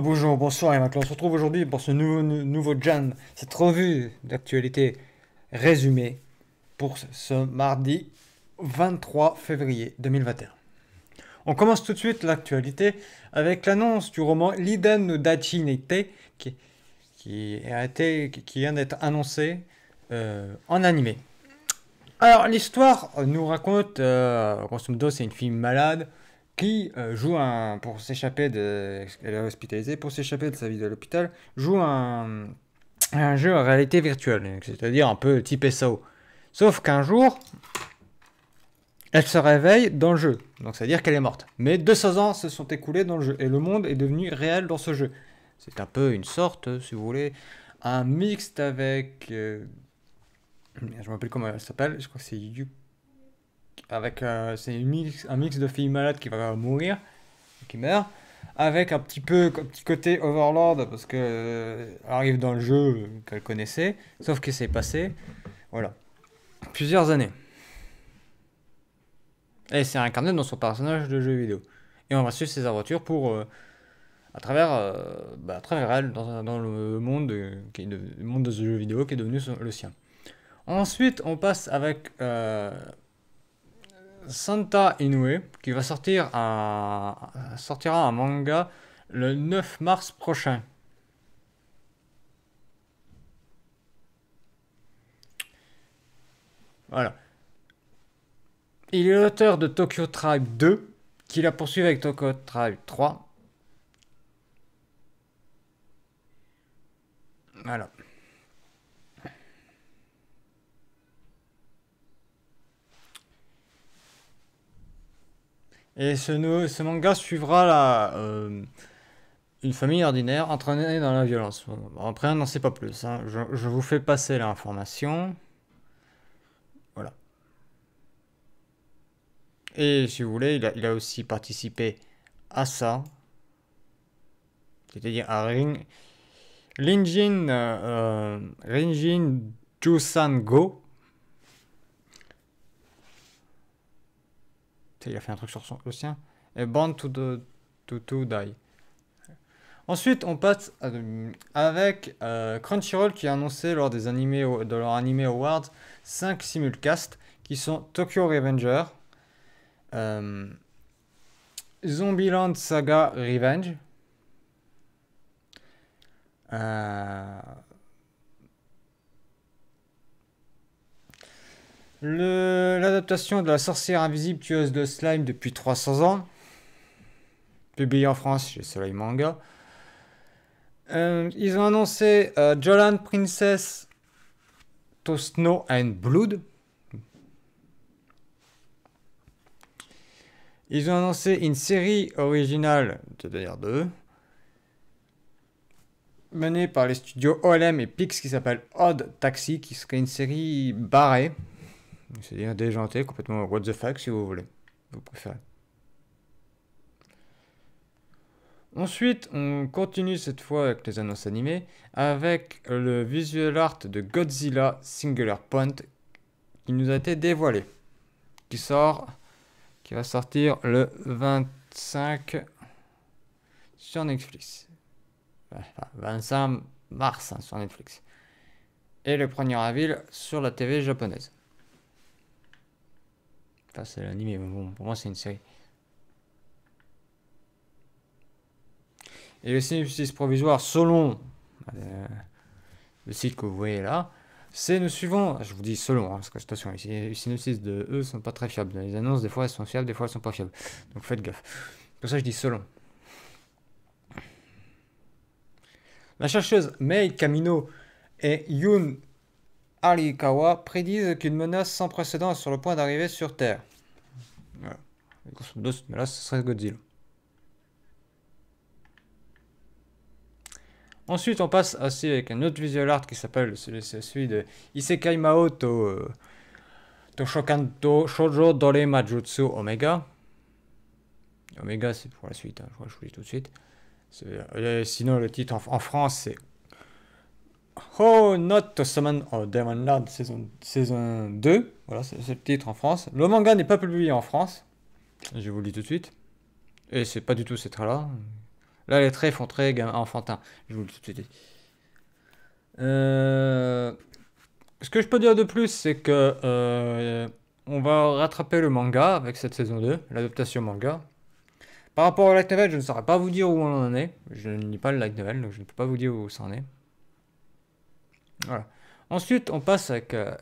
bonjour, bonsoir et maintenant on se retrouve aujourd'hui pour ce nouveau, nouveau jam, cette revue d'actualité résumée pour ce mardi 23 février 2021. On commence tout de suite l'actualité avec l'annonce du roman L'Iden no Dachinete qui, qui, vient d'être annoncé euh, en animé. Alors l'histoire nous raconte, euh, c'est une fille malade, qui euh, joue un, pour s'échapper de, elle est hospitalisée, pour s'échapper de sa vie de l'hôpital, joue un, un jeu en réalité virtuelle, c'est-à-dire un peu type SAO. Sauf qu'un jour, elle se réveille dans le jeu, donc c'est-à-dire qu'elle est morte. Mais 200 ans se sont écoulés dans le jeu, et le monde est devenu réel dans ce jeu. C'est un peu une sorte, si vous voulez, un mixte avec... Euh, je je me rappelle comment elle s'appelle, je crois que c'est avec c'est mix, un mix de filles malades qui va mourir, qui meurt, avec un petit peu un petit côté Overlord parce que euh, arrive dans le jeu euh, qu'elle connaissait, sauf que s'est passé, voilà, plusieurs années. Et c'est incarné dans son personnage de jeu vidéo. Et on va suivre ses aventures pour euh, à travers, bah, travers elle dans, le monde, de, qui monde de ce jeu vidéo qui est devenu le sien. Ensuite, on passe avec Santa Inoue, qui va sortir un, sortira un manga le 9 mars prochain. Voilà. Il est l'auteur de Tokyo Tribe 2, qu'il a poursuivi avec Tokyo Tribe 3. Voilà. Et ce, manga suivra la, euh, une famille ordinaire entraînée dans la violence. après, on n'en sait pas plus. Hein. Je, vous fais passer l'information. Voilà. Et si vous voulez, il a, aussi participé à ça. C'est-à-dire à Ring... Lingin. euh, Rinjin Jusango il a fait un truc sur son, le sien. Et Born to, to, to Die. Ensuite, on passe avec euh, Crunchyroll qui a annoncé lors des animés, de leur Anime Awards 5 simulcasts qui sont Tokyo Revenger, euh, Zombieland Saga Revenge, euh, L'adaptation de La sorcière invisible tueuse de slime depuis 300 ans, publiée en France chez Soleil Manga. Euh, ils ont annoncé euh, Jolan Princess to Snow and Blood. Ils ont annoncé une série originale de DR2 menée par les studios OLM et Pix qui s'appelle Odd Taxi, qui serait une série barrée. C'est-à-dire ah, déjanté, complètement what the fuck si vous voulez, vous préférez. Ensuite, on continue cette fois avec les annonces animées avec le visual art de Godzilla Singular Point qui nous a été dévoilé, qui sort, qui va sortir le 25 sur Netflix. Enfin, 25 mars hein, sur Netflix. Et le 1er avril sur la TV japonaise pas c'est l'anime, mais bon, pour moi, c'est une série. Et le synopsis provisoire, selon euh, le site que vous voyez là, c'est le suivant. Je vous dis selon, hein, parce que attention, les synopsis de eux sont pas très fiables. Dans les annonces, des fois, elles sont fiables, des fois, elles sont pas fiables. Donc faites gaffe. Pour ça, je dis selon. La chercheuse Mei Camino et Yoon Arikawa prédisent qu'une menace sans précédent est sur le point d'arriver sur Terre. ce serait Godzilla. Ensuite, on passe aussi avec un autre visual art qui s'appelle celui de Isekai Maoto to euh, Toshokanto Shoujo Dore Majutsu Omega. Omega, c'est pour la suite, hein, je dis tout de suite. Euh, sinon, le titre en, en France, c'est Oh, Not to Summon a Demon Lord saison, saison 2. Voilà, c'est le titre en France. Le manga n'est pas publié en France. Je vous le dis tout de suite. Et c'est pas du tout ces traits-là. Là, les traits font très enfantin. Je vous le dis tout de suite. Euh, ce que je peux dire de plus, c'est que euh, on va rattraper le manga avec cette saison 2, l'adaptation manga. Par rapport au light novel, je ne saurais pas vous dire où on en est. Je ne lis pas le light novel, donc je ne peux pas vous dire où ça en est. Ensuite, on passe avec euh,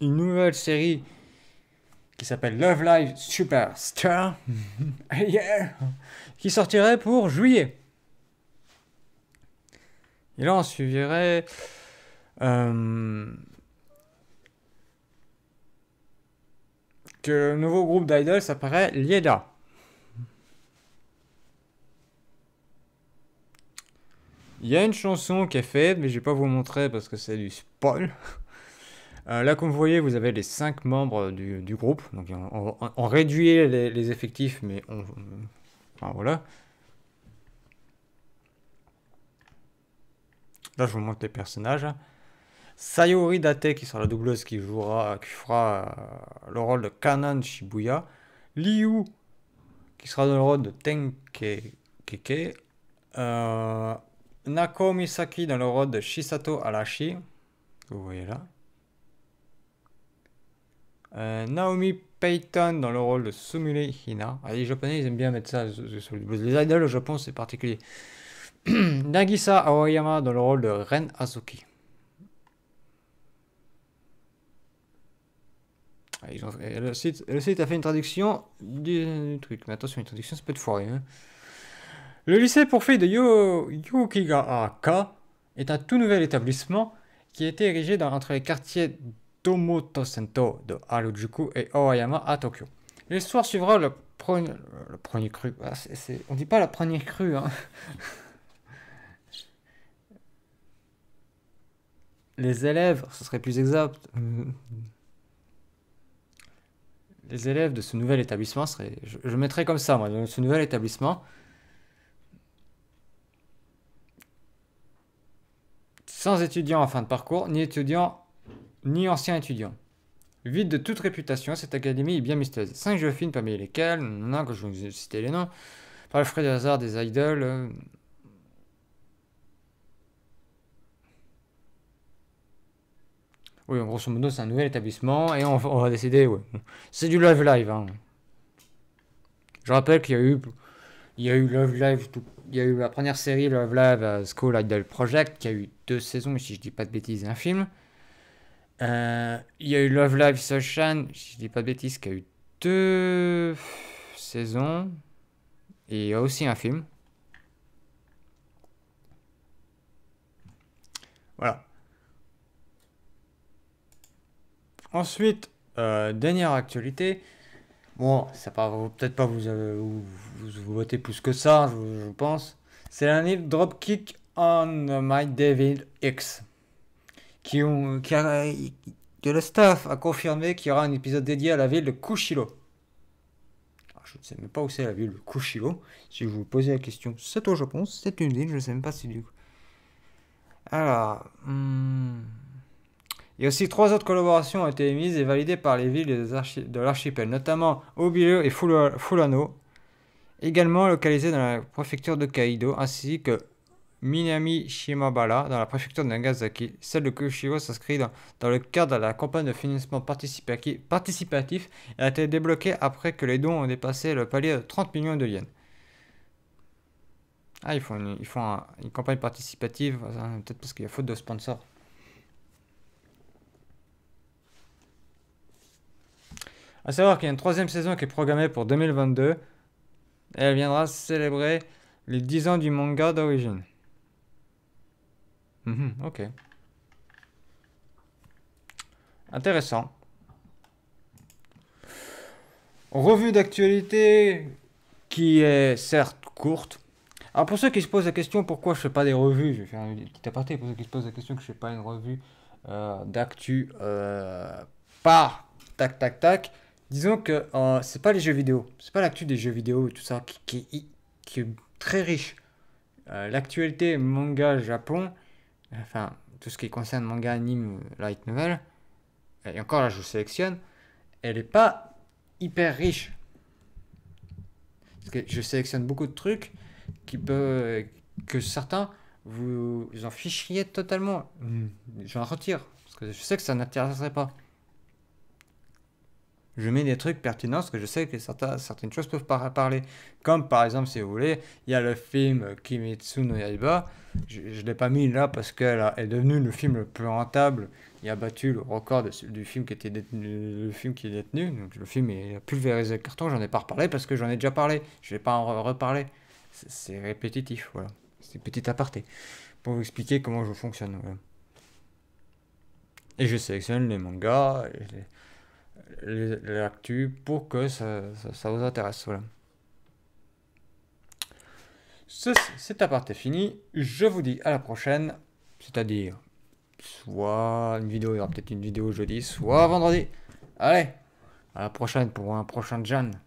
une nouvelle série qui s'appelle Love Live Superstar, qui sortirait pour juillet. Et là, on suivrait. Euh, que le nouveau groupe d'idols s'apparaît, Lieda. Il y a une chanson qui est faite, mais je ne vais pas vous montrer parce que c'est du spoil. Euh, là, comme vous voyez, vous avez les 5 membres du, groupe. Donc, on, réduit les, effectifs, mais on. Enfin, voilà. Là, je vous montre les personnages. Sayori Date, qui sera la doubleuse qui jouera, qui fera euh, le rôle de Kanan Shibuya. Liu, qui sera dans le rôle de Tenkeke. Euh, Nako Misaki dans le rôle de Shisato Arashi. Vous voyez là. Euh, Naomi Payton dans le rôle de Sumire Hina. Ah, les japonais ils aiment bien mettre ça Les idoles au Japon c'est particulier. Nagisa Aoyama dans le rôle de Ren Azuki. Ah, le, site, a fait une traduction du, truc. Mais attention, une traduction ça peut être foiré. Hein. Le lycée pour filles de Yo aka est un tout nouvel établissement qui a été érigé dans, entre les quartiers tomoto Domotosento de Harajuku et Oyama à Tokyo. L'histoire suivra le, le premier cru. On ah, On dit pas la première cru, hein. Les élèves, ce serait plus exact. Hmm. Les élèves de ce nouvel établissement seraient. Je, mettrai comme ça, moi, de ce nouvel établissement sans étudiant en fin de parcours, ni étudiants ni anciens étudiants Vide de toute réputation, cette académie est bien mystérieuse. Cinq jeux films parmi lesquels, non, que je vous ai cité les noms, par le frais de hasard des idoles. Euh, oui, en grosso modo, c'est un nouvel établissement et on, va décider. C'est du live live. Hein. Je rappelle qu'il y a eu il y a eu Love Live, il y a eu la première série Love Live euh, School Idol Project, qui a eu deux saisons, si je dis pas de bêtises, un film. Euh, il y a eu Love Live Sunshine, si je dis pas de bêtises, qui a eu deux saisons. Et il y a aussi un film. Voilà. Ensuite, euh, dernière actualité, Bon, ça peut-être pas vous, euh, vous, vous, plus que ça, je, pense. C'est un livre Dropkick on My David X. Qui, ont, euh, qui a, le staff a confirmé qu'il y aura un épisode dédié à la ville de Kushiro. Ah, je ne sais même pas où c'est la ville de Kushiro. Si je vous posez la question, c'est au Japon, c'est une ville, je ne sais même pas si du coup. Alors. Hmm. Et aussi, trois autres collaborations ont été émises et validées par les villes de l'archipel, notamment Obilo et Fulano, également localisées dans la préfecture de Kaido, ainsi que Minami Shimabara dans la préfecture de Nagasaki. Celle de Kushiro s'inscrit dans, le cadre de la campagne de financement participatif, participatif et a été débloquée après que les dons ont dépassé le palier de 30 millions de yens. Ah, ils font une campagne participative, hein, peut-être parce qu'il y a faute de sponsors. A savoir qu'il y a une troisième saison qui est programmée pour 2022. Et elle viendra célébrer les 10 ans du manga d'origine. Mhm, ok. Intéressant. Revue d'actualité qui est certes courte. Alors pour ceux qui se posent la question pourquoi je fais pas des revues, je vais faire une petite aparté pour ceux qui se posent la question que je fais pas une revue euh, d'actu euh, par tac tac tac. Disons que euh, c'est pas les jeux vidéo, c'est pas l'actu des jeux vidéo, tout ça, qui, est très riche. Euh, l'actualité manga Japon, enfin tout ce qui concerne manga, anime, light novel, et encore là je sélectionne, elle est pas hyper riche. Parce que je sélectionne beaucoup de trucs qui peut que certains vous, en ficheriez totalement. Mm. J'en retire, parce que je sais que ça n'intéresserait pas je mets des trucs pertinents parce que je sais que certaines choses peuvent pas parler. Comme par exemple, si vous voulez, il y a le film Kimetsu no Yaiba. Je ne l'ai pas mis là parce qu'elle est devenue le film le plus rentable. Il a battu le record du film qui était le film qui est détenu. Donc le film est pulvérisé le carton. J'en ai pas reparlé parce que j'en ai déjà parlé. Je ne vais pas en reparler. C'est répétitif, voilà. C'est petit aparté pour vous expliquer comment je fonctionne. Et je sélectionne les mangas l'actu pour que ça, vous intéresse. Voilà. Cet aparté fini. Je vous dis à la prochaine, c'est-à-dire soit une vidéo, il y aura peut-être une vidéo jeudi, soit vendredi. Allez, à la prochaine pour un prochain jeanne